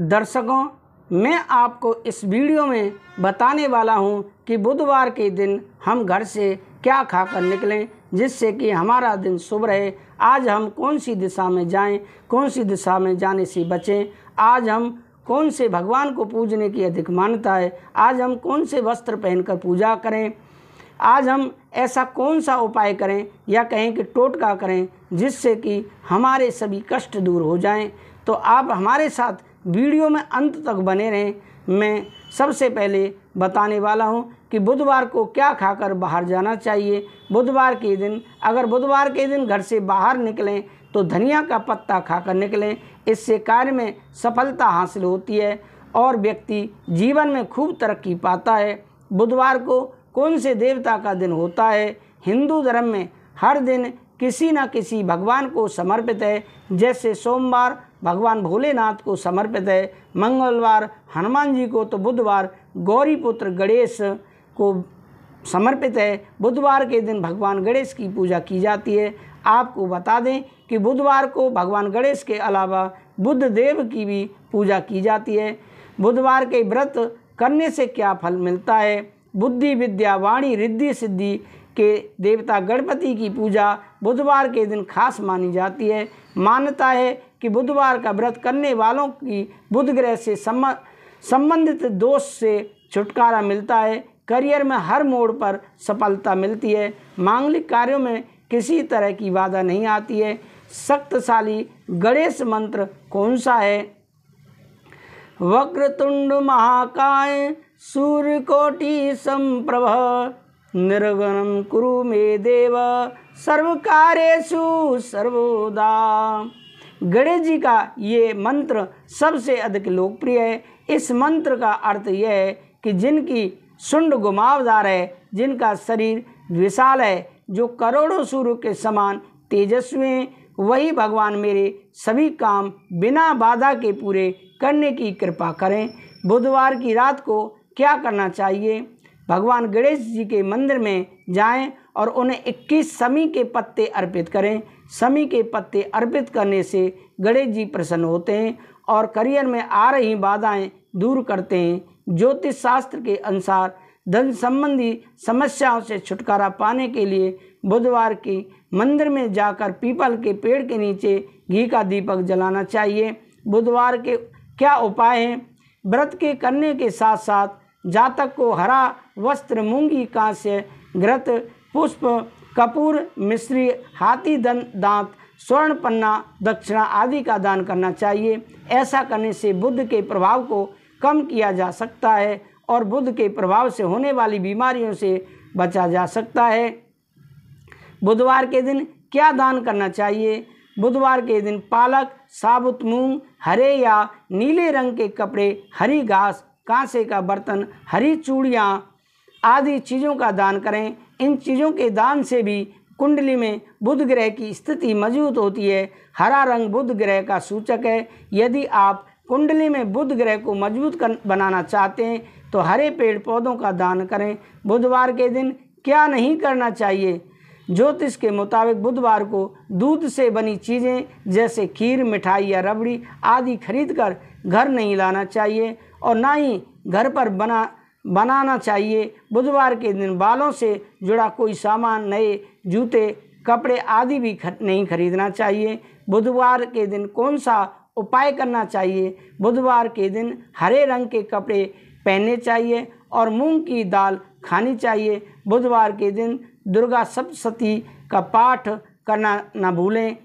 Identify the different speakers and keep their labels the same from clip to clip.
Speaker 1: दर्शकों मैं आपको इस वीडियो में बताने वाला हूं कि बुधवार के दिन हम घर से क्या खाकर निकलें जिससे कि हमारा दिन शुभ रहे आज हम कौन सी दिशा में जाएं कौन सी दिशा में जाने से बचें आज हम कौन से भगवान को पूजने की अधिक मान्यता है आज हम कौन से वस्त्र पहनकर पूजा करें आज हम ऐसा कौन सा उपाय करें या कहें कि टोटका करें जिससे कि हमारे सभी कष्ट दूर हो जाएं तो आप हमारे साथ वीडियो में अंत तक बने रहें मैं सबसे पहले बताने वाला हूं कि बुधवार को क्या खाकर बाहर जाना चाहिए बुधवार के दिन अगर बुधवार के दिन घर से बाहर निकलें तो धनिया का पत्ता खाकर निकलें इससे कार्य में सफलता हासिल होती है और व्यक्ति जीवन में खूब तरक्की पाता है बुधवार को कौन से देवता का दिन होता है हिंदू धर्म में हर दिन किसी न किसी भगवान को समर्पित है जैसे सोमवार भगवान भोलेनाथ को समर्पित है मंगलवार हनुमान जी को तो बुधवार गौरीपुत्र गणेश को समर्पित है बुधवार के दिन भगवान गणेश की पूजा की जाती है आपको बता दें कि बुधवार को भगवान गणेश के अलावा बुद्ध देव की भी पूजा की जाती है बुधवार के व्रत करने से क्या फल मिलता है बुद्धि विद्या वाणी रिद्धि सिद्धि के देवता गणपति की पूजा बुधवार के दिन खास मानी जाती है मान्यता है कि बुधवार का व्रत करने वालों की बुध ग्रह से संबंधित दोष से छुटकारा मिलता है करियर में हर मोड़ पर सफलता मिलती है मांगलिक कार्यों में किसी तरह की बाधा नहीं आती है शक्तशाली गणेश मंत्र कौन सा है वक्रतुंड महाकाय सूर्य कोटि संप्रभ निर्गणम कुरु मे देव सर्व कार्येषु सर्वोदा गणेश जी का ये मंत्र सबसे अधिक लोकप्रिय है इस मंत्र का अर्थ यह है कि जिनकी सुंड घुमावदार है जिनका शरीर विशाल है जो करोड़ों सूर्य के समान तेजस्वी हैं वही भगवान मेरे सभी काम बिना बाधा के पूरे करने की कृपा करें बुधवार की रात को क्या करना चाहिए भगवान गणेश जी के मंदिर में जाएं और उन्हें 21 समी के पत्ते अर्पित करें समी के पत्ते अर्पित करने से गणेश जी प्रसन्न होते हैं और करियर में आ रही बाधाएं दूर करते हैं ज्योतिष शास्त्र के अनुसार धन संबंधी समस्याओं से छुटकारा पाने के लिए बुधवार की मंदिर में जाकर पीपल के पेड़ के नीचे घी का दीपक जलाना चाहिए बुधवार के क्या उपाय हैं व्रत के करने के साथ साथ जातक को हरा वस्त्र मूंगी कांस्य ग्रत पुष्प कपूर मिश्री हाथी दन दांत स्वर्ण पन्ना दक्षिणा आदि का दान करना चाहिए ऐसा करने से बुद्ध के प्रभाव को कम किया जा सकता है और बुद्ध के प्रभाव से होने वाली बीमारियों से बचा जा सकता है बुधवार के दिन क्या दान करना चाहिए बुधवार के दिन पालक साबुत मूंग हरे या नीले रंग के कपड़े हरी घास कांसे का बर्तन हरी चूड़ियाँ आदि चीज़ों का दान करें इन चीज़ों के दान से भी कुंडली में बुध ग्रह की स्थिति मजबूत होती है हरा रंग बुध ग्रह का सूचक है यदि आप कुंडली में बुध ग्रह को मजबूत कर बनाना चाहते हैं तो हरे पेड़ पौधों का दान करें बुधवार के दिन क्या नहीं करना चाहिए ज्योतिष के मुताबिक बुधवार को दूध से बनी चीज़ें जैसे खीर मिठाई या रबड़ी आदि खरीदकर घर नहीं लाना चाहिए और ना ही घर पर बना बनाना चाहिए बुधवार के दिन बालों से जुड़ा कोई सामान नए जूते कपड़े आदि भी खर, नहीं खरीदना चाहिए बुधवार के दिन कौन सा उपाय करना चाहिए बुधवार के दिन हरे रंग के कपड़े पहनने चाहिए और मूंग की दाल खानी चाहिए बुधवार के दिन दुर्गा सप्तशती का पाठ करना ना भूलें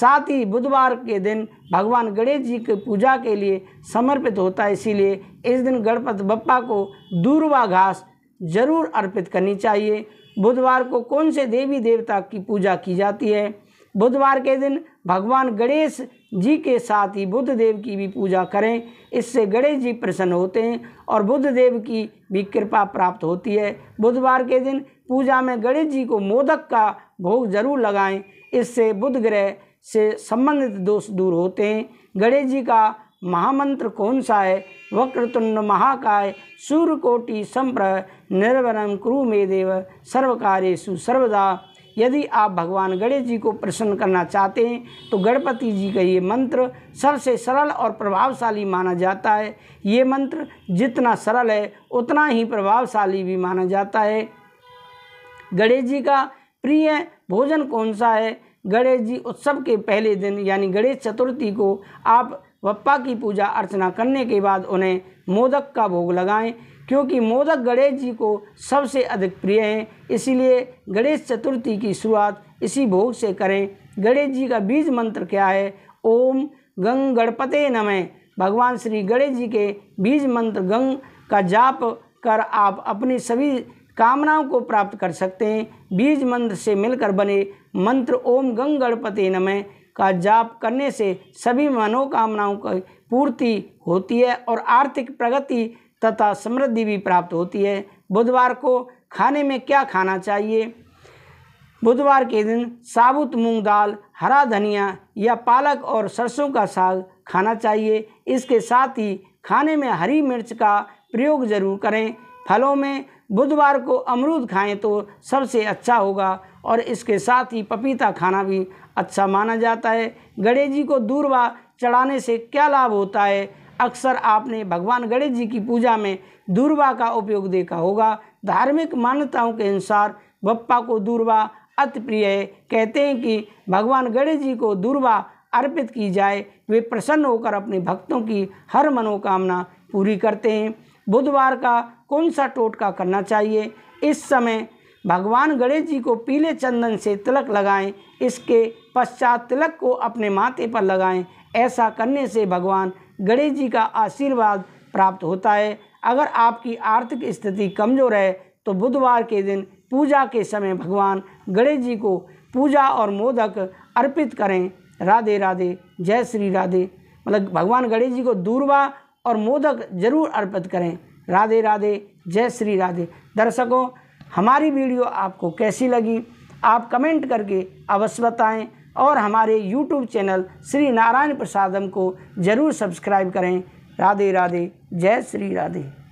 Speaker 1: साथ ही बुधवार के दिन भगवान गणेश जी की पूजा के लिए समर्पित होता है इसीलिए इस दिन गणपति बप्पा को दूरवा घास जरूर अर्पित करनी चाहिए बुधवार को कौन से देवी देवता की पूजा की जाती है बुधवार के दिन भगवान गणेश जी के साथ ही बुद्ध देव की भी पूजा करें इससे गणेश जी प्रसन्न होते हैं और बुद्ध देव की भी कृपा प्राप्त होती है बुधवार के दिन पूजा में गणेश जी को मोदक का भोग जरूर लगाएं इससे बुध ग्रह से संबंधित दोष दूर होते हैं गणेश जी का महामंत्र कौन सा है वक्रतुंड महाकाय सूर्यकोटि संप्र निर्वरम क्रू मे देव सर्व सर्वदा यदि आप भगवान गणेश जी को प्रसन्न करना चाहते हैं तो गणपति जी का ये मंत्र सबसे सरल और प्रभावशाली माना जाता है ये मंत्र जितना सरल है उतना ही प्रभावशाली भी माना जाता है गणेश जी का प्रिय भोजन कौन सा है गणेश जी उत्सव के पहले दिन यानी गणेश चतुर्थी को आप बप्पा की पूजा अर्चना करने के बाद उन्हें मोदक का भोग लगाएं क्योंकि मोदक गणेश जी को सबसे अधिक प्रिय हैं इसीलिए गणेश चतुर्थी की शुरुआत इसी भोग से करें गणेश जी का बीज मंत्र क्या है ओम गंग गणपते नमः भगवान श्री गणेश जी के बीज मंत्र गंग का जाप कर आप अपनी सभी कामनाओं को प्राप्त कर सकते हैं बीज मंत्र से मिलकर बने मंत्र ओम गंग गणपति नमय का जाप करने से सभी मनोकामनाओं की पूर्ति होती है और आर्थिक प्रगति तथा समृद्धि भी प्राप्त होती है बुधवार को खाने में क्या खाना चाहिए बुधवार के दिन साबुत मूंग दाल हरा धनिया या पालक और सरसों का साग खाना चाहिए इसके साथ ही खाने में हरी मिर्च का प्रयोग ज़रूर करें फलों में बुधवार को अमरूद खाएं तो सबसे अच्छा होगा और इसके साथ ही पपीता खाना भी अच्छा माना जाता है गणेश जी को दूरवा चढ़ाने से क्या लाभ होता है अक्सर आपने भगवान गणेश जी की पूजा में दूरवा का उपयोग देखा होगा धार्मिक मान्यताओं के अनुसार बप्पा को दूरवा अति प्रिय है कहते हैं कि भगवान गणेश जी को दूरवा अर्पित की जाए वे प्रसन्न होकर अपने भक्तों की हर मनोकामना पूरी करते हैं बुधवार का कौन सा टोटका करना चाहिए इस समय भगवान गणेश जी को पीले चंदन से तिलक लगाएं इसके पश्चात तिलक को अपने माथे पर लगाएं ऐसा करने से भगवान गणेश जी का आशीर्वाद प्राप्त होता है अगर आपकी आर्थिक स्थिति कमज़ोर है तो बुधवार के दिन पूजा के समय भगवान गणेश जी को पूजा और मोदक अर्पित करें राधे राधे जय श्री राधे मतलब भगवान गणेश जी को दूरवा और मोदक ज़रूर अर्पित करें राधे राधे जय श्री राधे दर्शकों हमारी वीडियो आपको कैसी लगी आप कमेंट करके अवश्य बताएं और हमारे यूट्यूब चैनल श्री नारायण प्रसादम को ज़रूर सब्सक्राइब करें राधे राधे जय श्री राधे